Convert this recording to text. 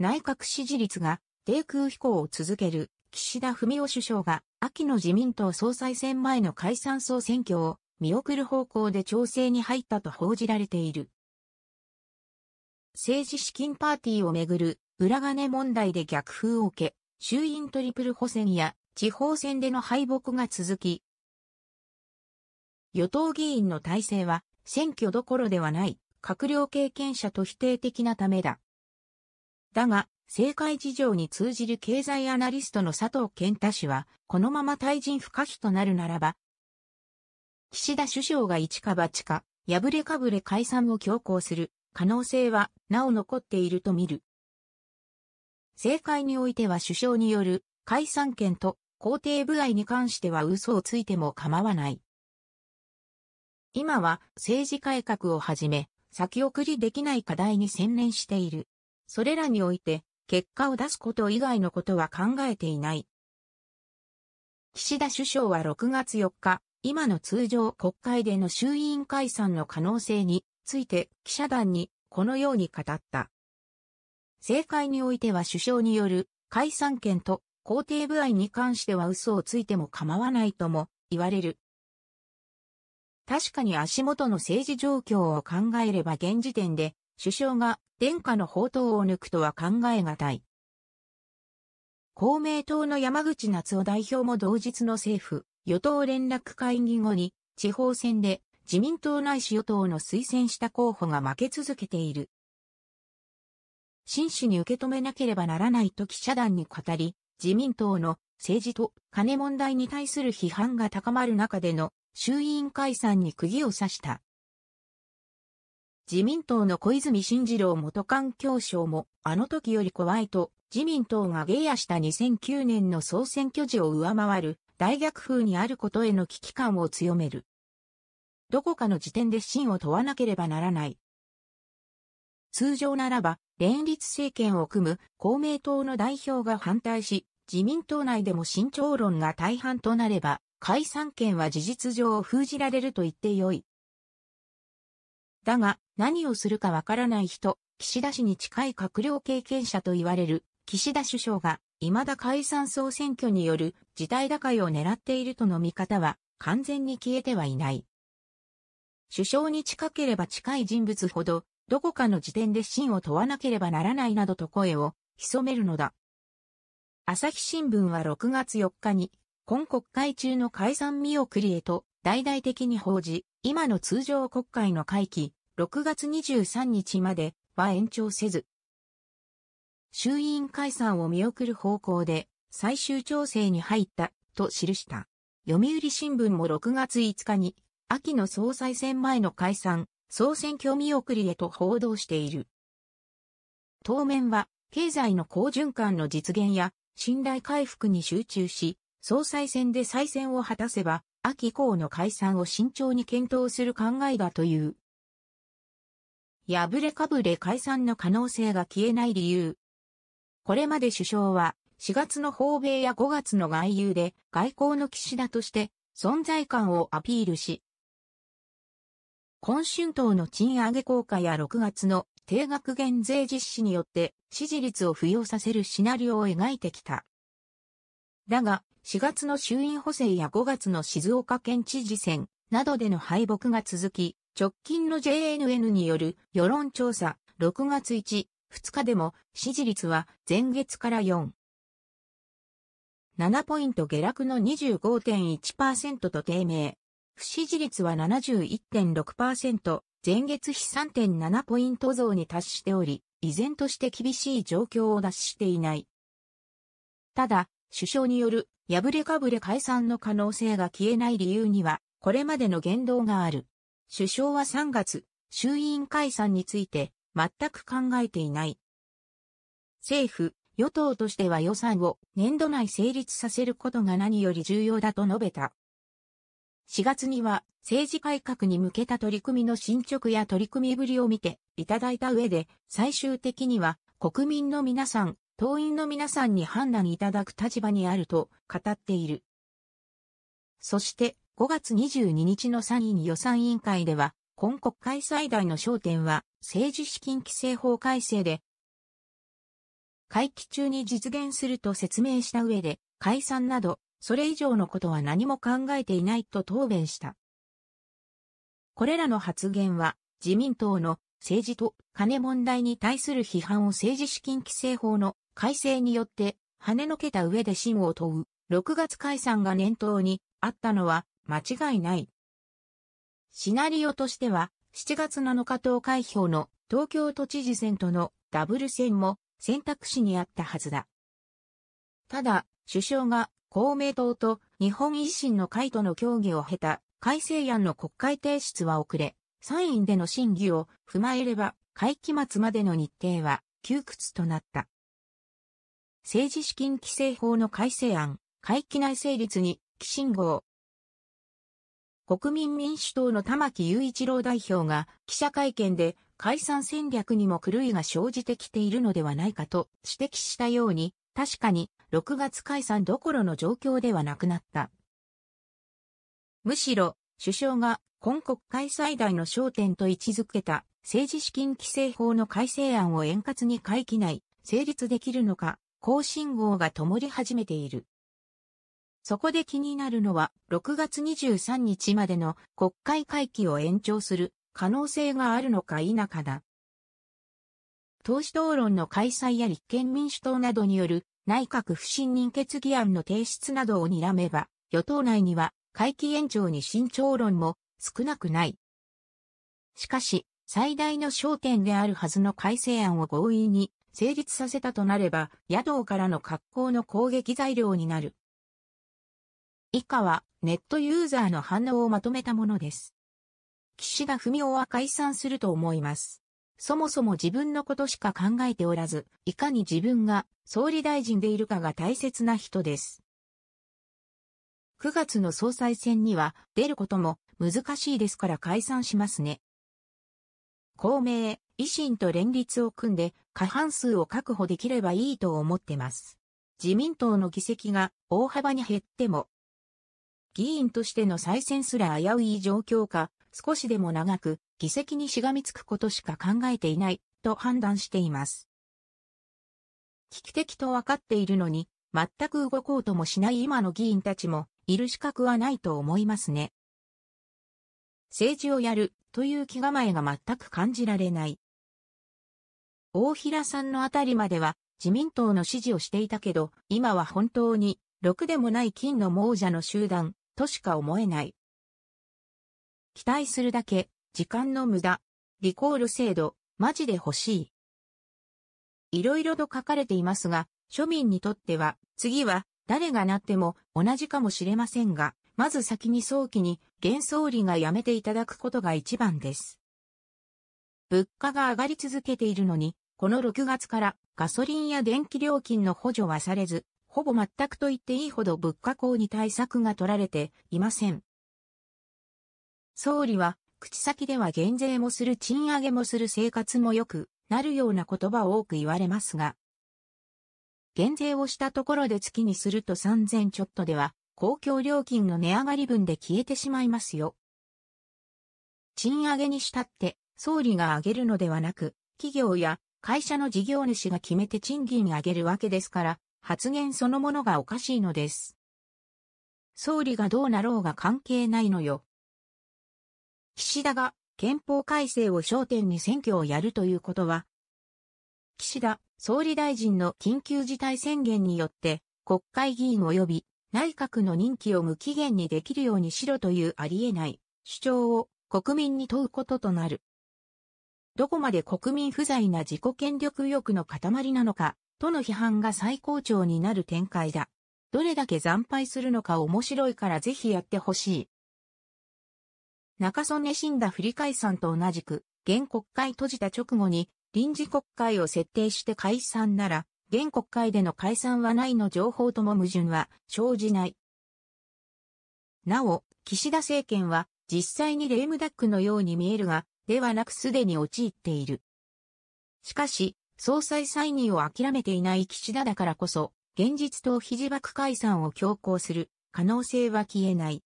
内閣支持率が低空飛行を続ける岸田文雄首相が秋の自民党総裁選前の解散総選挙を見送る方向で調整に入ったと報じられている。政治資金パーティーをめぐる裏金問題で逆風を受け、衆院トリプル補選や地方選での敗北が続き、与党議員の体制は選挙どころではない閣僚経験者と否定的なためだ。だが、政界事情に通じる経済アナリストの佐藤健太氏は、このまま退陣不可避となるならば、岸田首相が一か八か、破れかぶれ解散を強行する可能性はなお残っていると見る。政界においては首相による解散権と皇帝部合に関しては嘘をついても構わない。今は政治改革をはじめ、先送りできない課題に専念している。それらにおいて、結果を出すこと以外のことは考えていない。岸田首相は6月4日、今の通常国会での衆院解散の可能性について記者団にこのように語った。政界においては首相による解散権と肯定部合に関しては嘘をついても構わないとも言われる。確かに足元の政治状況を考えれば現時点で首相が殿下の宝刀を抜くとは考えがたい。公明党の山口夏夫代表も同日の政府、与党連絡会議後に、地方選で自民党内し与党の推薦した候補が負け続けている。真摯に受け止めなければならないと記者団に語り、自民党の政治と金問題に対する批判が高まる中での衆院解散に釘を刺した。自民党の小泉進次郎元環境省も、あの時より怖いと、自民党がゲイヤした2009年の総選挙時を上回る、大逆風にあることへの危機感を強める。どこかの時点で真を問わなければならない。通常ならば、連立政権を組む公明党の代表が反対し、自民党内でも慎重論が大半となれば、解散権は事実上封じられると言ってよい。だが、何をするかわからない人、岸田氏に近い閣僚経験者と言われる、岸田首相が、未だ解散総選挙による事態打開を狙っているとの見方は、完全に消えてはいない。首相に近ければ近い人物ほど、どこかの時点で真を問わなければならないなどと声を潜めるのだ。朝日新聞は6月4日に、今国会中の解散見送りへと大々的に報じ、今の通常国会の会期、6月23日までは延長せず、衆院解散を見送る方向で最終調整に入ったと記した。読売新聞も6月5日に秋の総裁選前の解散、総選挙見送りへと報道している。当面は経済の好循環の実現や信頼回復に集中し、総裁選で再選を果たせば秋以降の解散を慎重に検討する考えだという。破れかぶれ解散の可能性が消えない理由。これまで首相は4月の訪米や5月の外遊で外交の岸田として存在感をアピールし、今春闘の賃上げ効果や6月の定額減税実施によって支持率を浮揚させるシナリオを描いてきた。だが、4月の衆院補正や5月の静岡県知事選などでの敗北が続き、直近の JNN による世論調査6月1、2日でも支持率は前月から4。7ポイント下落の25.1%と低迷。不支持率は71.6%、前月比3.7ポイント増に達しており、依然として厳しい状況を脱していない。ただ、首相による破れかぶれ解散の可能性が消えない理由には、これまでの言動がある。首相は3月、衆院解散について、全く考えていない。政府、与党としては予算を年度内成立させることが何より重要だと述べた。4月には政治改革に向けた取り組みの進捗や取り組みぶりを見ていただいた上で最終的には国民の皆さん党員の皆さんに判断いただく立場にあると語っている。そして5月22日の参院予算委員会では、今国会最大の焦点は政治資金規正法改正で、会期中に実現すると説明した上で、解散など、それ以上のことは何も考えていないと答弁した。これらの発言は、自民党の政治と金問題に対する批判を政治資金規正法の改正によって、跳ねのけた上で真を問う、6月解散が念頭にあったのは間違いない。シナリオとしては、7月7日投開票の東京都知事選とのダブル選も選択肢にあったはずだ。ただ、首相が公明党と日本維新の会との協議を経た改正案の国会提出は遅れ、参院での審議を踏まえれば会期末までの日程は窮屈となった。政治資金規正法の改正案、会期内成立に、寄進号。国民民主党の玉木雄一郎代表が記者会見で解散戦略にも狂いが生じてきているのではないかと指摘したように、確かに6月解散どころの状況ではなくなった。むしろ、首相が今国会最大の焦点と位置づけた政治資金規正法の改正案を円滑に会期内成立できるのか高信号が灯り始めている。そこで気になるのは、6月23日までの国会会期を延長する可能性があるのか否かだ。党首討論の開催や立憲民主党などによる内閣不信任決議案の提出などを睨めば、与党内には会期延長に慎重論も少なくない。しかし、最大の焦点であるはずの改正案を強引に成立させたとなれば、野党からの格好の攻撃材料になる。以下は、ネットユーザーの反応をまとめたものです。岸田文雄は解散すると思います。そもそも自分のことしか考えておらず、いかに自分が総理大臣でいるかが大切な人です。9月の総裁選には出ることも難しいですから解散しますね。公明、維新と連立を組んで過半数を確保できればいいと思ってます。自民党の議席が大幅に減っても、議員としての再選すら危うい状況か、少しでも長く議席にしがみつくことしか考えていないと判断しています。危機的と分かっているのに、全く動こうともしない今の議員たちもいる資格はないと思いますね。政治をやるという気構えが全く感じられない。大平さんのあたりまでは自民党の支持をしていたけど、今は本当に、ろくでもない金の亡者の集団、としか思えない。期待するだけ、時間の無駄、リコール制度、マジで欲しい。いろいろと書かれていますが、庶民にとっては、次は、誰がなっても同じかもしれませんが、まず先に早期に、現総理が辞めていただくことが一番です。物価が上がり続けているのに、この6月からガソリンや電気料金の補助はされず、ほぼ全くと言っていいほど物価高に対策が取られていません。総理は、口先では減税もする賃上げもする生活も良くなるような言葉を多く言われますが、減税をしたところで月にすると3000ちょっとでは公共料金の値上がり分で消えてしまいますよ。賃上げにしたって、総理が上げるのではなく、企業や会社の事業主が決めて賃金上げるわけですから、発言そのものがおかしいのです。総理がどうなろうが関係ないのよ。岸田が憲法改正を焦点に選挙をやるということは、岸田総理大臣の緊急事態宣言によって国会議員及び内閣の任期を無期限にできるようにしろというありえない主張を国民に問うこととなる。どこまで国民不在な自己権力欲の塊なのか、との批判が最高潮になる展開だ。どれだけ惨敗するのか面白いからぜひやってほしい。中曽根信だ振り解散と同じく、現国会閉じた直後に臨時国会を設定して解散なら、現国会での解散はないの情報とも矛盾は生じない。なお、岸田政権は実際にレームダックのように見えるが、ではなくすでに陥っている。しかし、総裁再任を諦めていない岸田だからこそ、現実逃避自爆解散を強行する可能性は消えない。